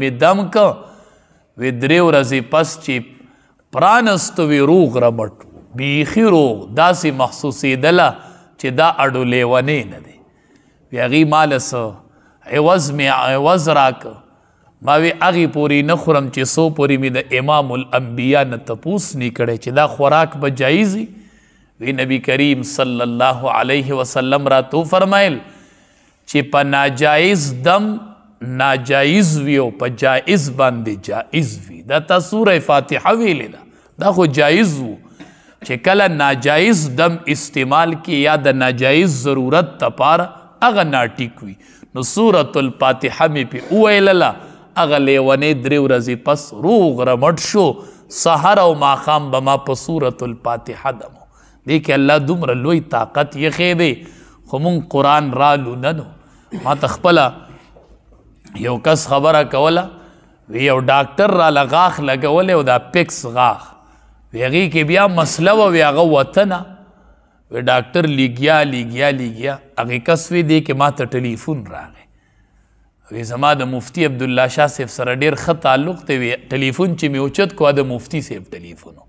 به دم ک و درې ورځې پس چې پرانست وی روغ رمټ بیخي روغ داسې محسوسې دله چې دا اډو لیونې نه دی وی هغې مال څه عوض مې عوض راک ما وی هغې پورې نه خورم چې څو پورې مې د امام الانبیا نه تپوس نه کړی چې دا خوراک به جایز وی نبی کریم صلی الله علیه وسلم را تو فرمایل چې په ناجایز دم ناجایز وی او په جایز باندې جایز وی دا تاسو سوره فاتحه ویل دا دا خو جایز وو چې کله ناجایز دم استعمال کی یا د ناجایز ضرورت تپار اغه ناټیک وی نو سوره الفاتحه می په ویللا اغه لیونې درې ورځې پس روغ رمټ شو سحر او ماخام بما په سوره الفاتحه دمو دې کې الله دومره لوی طاقت یې خېده خو مون قران رالو ننو ما تخپله یو کس خبره کوله وی یو ډاکټر را لغاخ لګولې او دا پکس غاخ ویږي کې بیا مسله و ویغه وطن وی ډاکټر لګیا لګیا لګیا هغه کس وی دی کې ماته ټلیفون راغی وی زما د مفتی عبد الله شاه سیف سره ډیر ښه تعلق ته وی ټلیفون چې می اوچت کو د مفتی سیف ټلیفون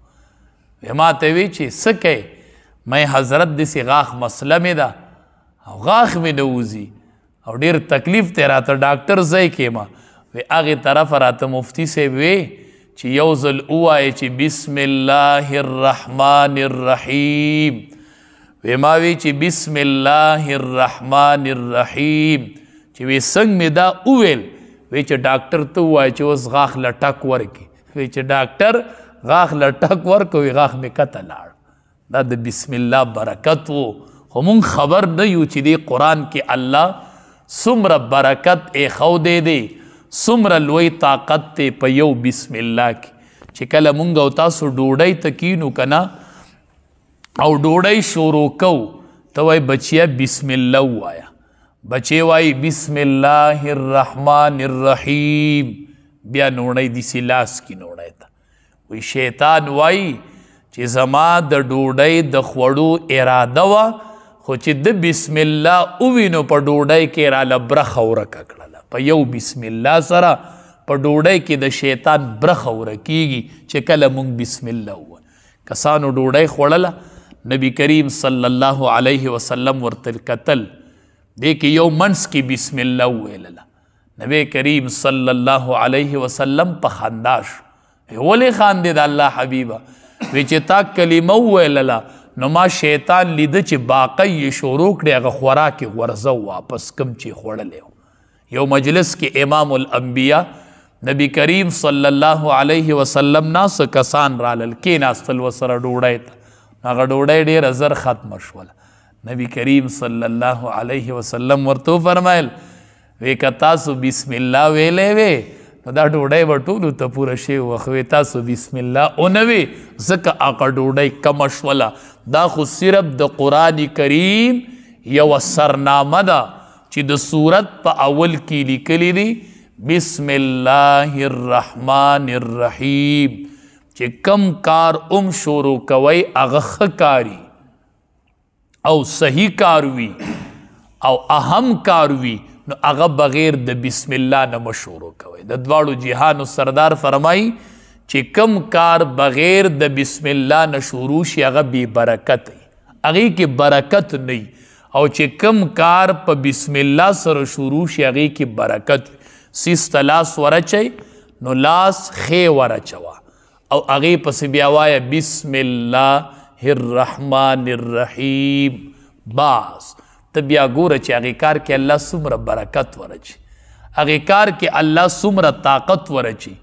وی ما ته وی چې سکه مې حضرت د سی غاخ مسله می دا غاخ می نوزي او ډیر تکلیف ته راته ډاکټر ځای کې ما وی هغه طرف راته مفتی سی وی چې یو ځل وایي چې بسم الله الرحمن الرحیم وی ما وی چې بسم الله الرحمن الرحیم چې وی څنګه می دا اویل وی چې ډاکټر ته وایي چې اوس غاخ لټک ورکی وی چې ډاکټر غاخ لټک ورکوي غاخ می کته لاړ دا د بسم الله برکت وو خو مونږ خبر نه یو چې دی قران کې الله سمر برکت ای خو دے دے سمر لوی طاقت تے پیو بسم الله کی چې کله مونږ او تاسو ډوډۍ تکینو کنا او ډوډۍ شروع کو ته وای بچیا بسم الله وایا بچی وای بسم الله الرحمن الرحیم بیا نوړی دی سلاس کی نوړی تا وی شیطان وای چې زما د ډوډۍ د خوړو اراده وا خو چې د بسم الله اوینو په ډوډۍ کې را لبرخه ورکه کړله په یو بسم الله سره په ډوډۍ کې د شیطان برخه ورکیږي چې کله مونږ بسم الله ووایو کسانو ډوډۍ خوړله نبی کریم صلی الله علیه وسلم ورته کتل دې کې یو منس کې بسم الله وویلله نبی کریم صلی الله علیه وسلم په خندا شو ولې خاندې د الله حبیبه وی چې تا کلمه وویلله نو ما شیطان لیده چې باقی یې شروع کړی هغه خوراک یې غورځو واپس کم چې خوړلی یو مجلس کې امام الانبیا نبی کریم صلی الله علیه وسلم ناس کسان رالل کېناستل ورسره ډوډۍ ته هغه ډوډۍ ډېره زر ختمه شوله نبی کریم صلی الله علیه وسلم ورته وفرمایل وی که تاسو بسم الله ویلی وی نو دا ډوډۍ به ټولو ته پوره شي وخوې تاسو بسم الله اونوي ځکه هغه ډوډۍ کمه شوله دا خو صرف د قرآن کریم یوه سرنامه ده چې د صورت په اول کې لیکلی دي بسم الله الرحمن الرحیم چې کم کار ام شروع کوي هغه ښه کاری او صحیح کار وي او اهم کار وي نو هغه بغیر د بسم الله نه مشورو کوي د دواړو جهانو سردار فرمای چې کم کار بغیر د بسم الله نه شروع شي هغه بی برکت هغه کې برکت نه او چې کم کار په بسم الله سره شروع شي هغه کې برکت سیس تلاس ورچي نو لاس خې ورچوا او هغه پس بیا وای بسم الله الرحمن الرحیم باس ته بیا ګوره چې هغې کار کې الله څومره برکت ورچي هغې کار کې الله څومره طاقت ورچي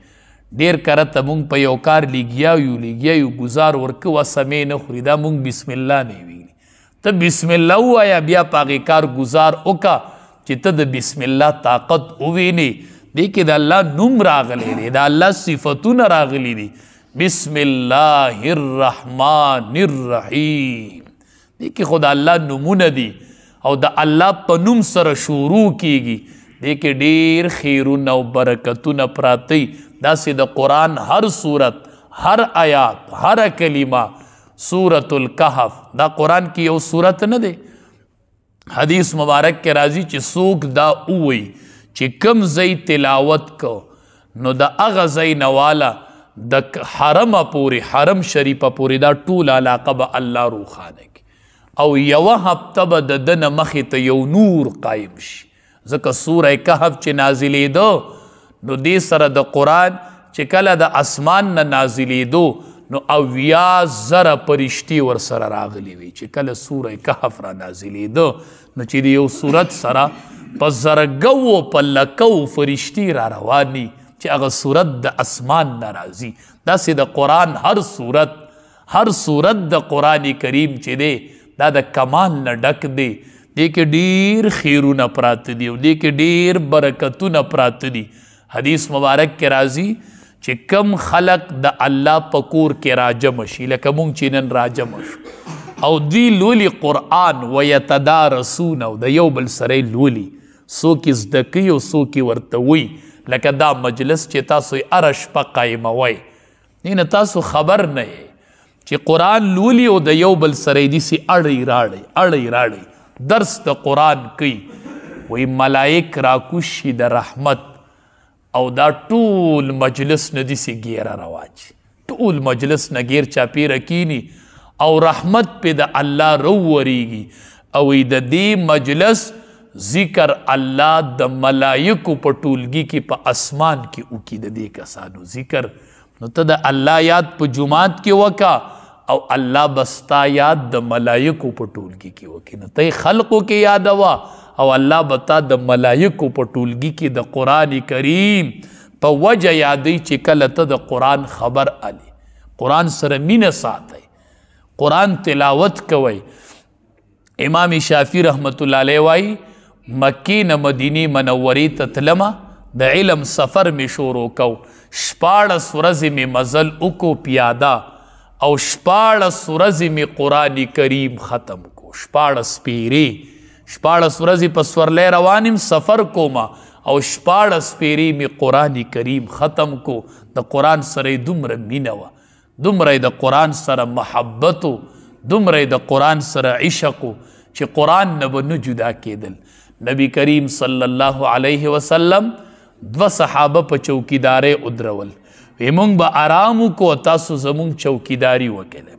ډیر کره ته مونږ په یو کار لګیا یو لګیا یو گزار ورکو سمې نه خوري دا مونږ بسم الله نه ویلي ته بسم الله وایا بیا په هغې کار گزار وکا چې ته د بسم الله طاقت ووینې دې کې د الله نوم راغلی دی د الله صفتونه راغلی دي بسم الله الرحمن الرحیم دې کې خو د الله نومونه دي او د الله په نوم سره شروع کیږي دې کې ډېر خیرونه او برکتونه پراتی داسې د قرآن هر صورت هر آیات هر کلمه سورة الكهف دا قرآن کې یو صورت نه دی حدیث مبارک کې راځي چې څوک دا ووي چې کم ځای تلاوت کو نو د هغه ځای نه والا د حرمه پورې حرم شریفه پورې دا ټول علاقه به الله روښانه او یو هفته به د دنه مخې ته یو نور قایم شي ځکه سوره کهف چې نازلېده نو دې سره د قرآن چې کله د اسمان نه نازلېدو نو اویا زره پرشتې ورسره راغلي وي چې کله سوره کهف را نازلېده نو چې د یو صورت سره په زرګو په لکو فرشتې را رواني چې هغه صورت د اسمان نه راځي داسې د قرآن هر صورت هر صورت د قرآن کریم چې دی دا د کمال نه ډک دی دې کې ډیر خیرونه پراته دي او دې کې ډیر برکتونه پراته دي حدیث مبارک کې راځي چې کم خلق د الله پکور کې راجم شي لکه مونږ چې نن راجم شو او دی لولي قرآن و یتدارسون او د یو بل سره لولي څوک یې زده کوي او څوک یې ورته وي لکه دا مجلس چې تاسو یې هره شپه قایموئ نه تاسو خبر نه یې چې قرآن لولی او د یو بل سره دي سي اړي راړي اړي راړي درس د قرآن کوي وی ملائک راکوش د رحمت او دا ټول مجلس نه دي سي ګیر رواج ټول مجلس نه ګیر چاپی رکینی او رحمت په د الله رو وریږي او د دې مجلس ذکر الله د ملائکو په ټولګي کې په اسمان کې او کې د دې کسانو ذکر نو ته د الله یاد په جمعات کې وکا او الله بستا یاد د ملائکو په ټولګي کې وکي نو ته خلقو کې یاد وا او الله بتا د ملائکو په ټولګي کې د قران کریم په وجه یادې چې کله ته د قران خبر علي قران سره مینه ساتي قران تلاوت کوي امام شافعی رحمت الله علیه وای مکی نه مدینی منورې ته تلمه د علم سفر می شروع کو شپاړس ورځې می مزل وکو پیاده او شپاړس ورځې می قران کریم ختم کو شپاړس پیری شپاړس ورځې په سورلې روانم سفر کوما او شپاړس پیری می قران کریم ختم کو د قران سره دومره مینه و دومره د قران سره محبت دومره د قران سره عشق چې قران نه به نه جدا کېدل نبی کریم صلی الله علیه وسلم دو صحابه په چوکیدارې ادرول وی مونږ به آرام وکړو تاسو زمونږ چوکیداری وکړئ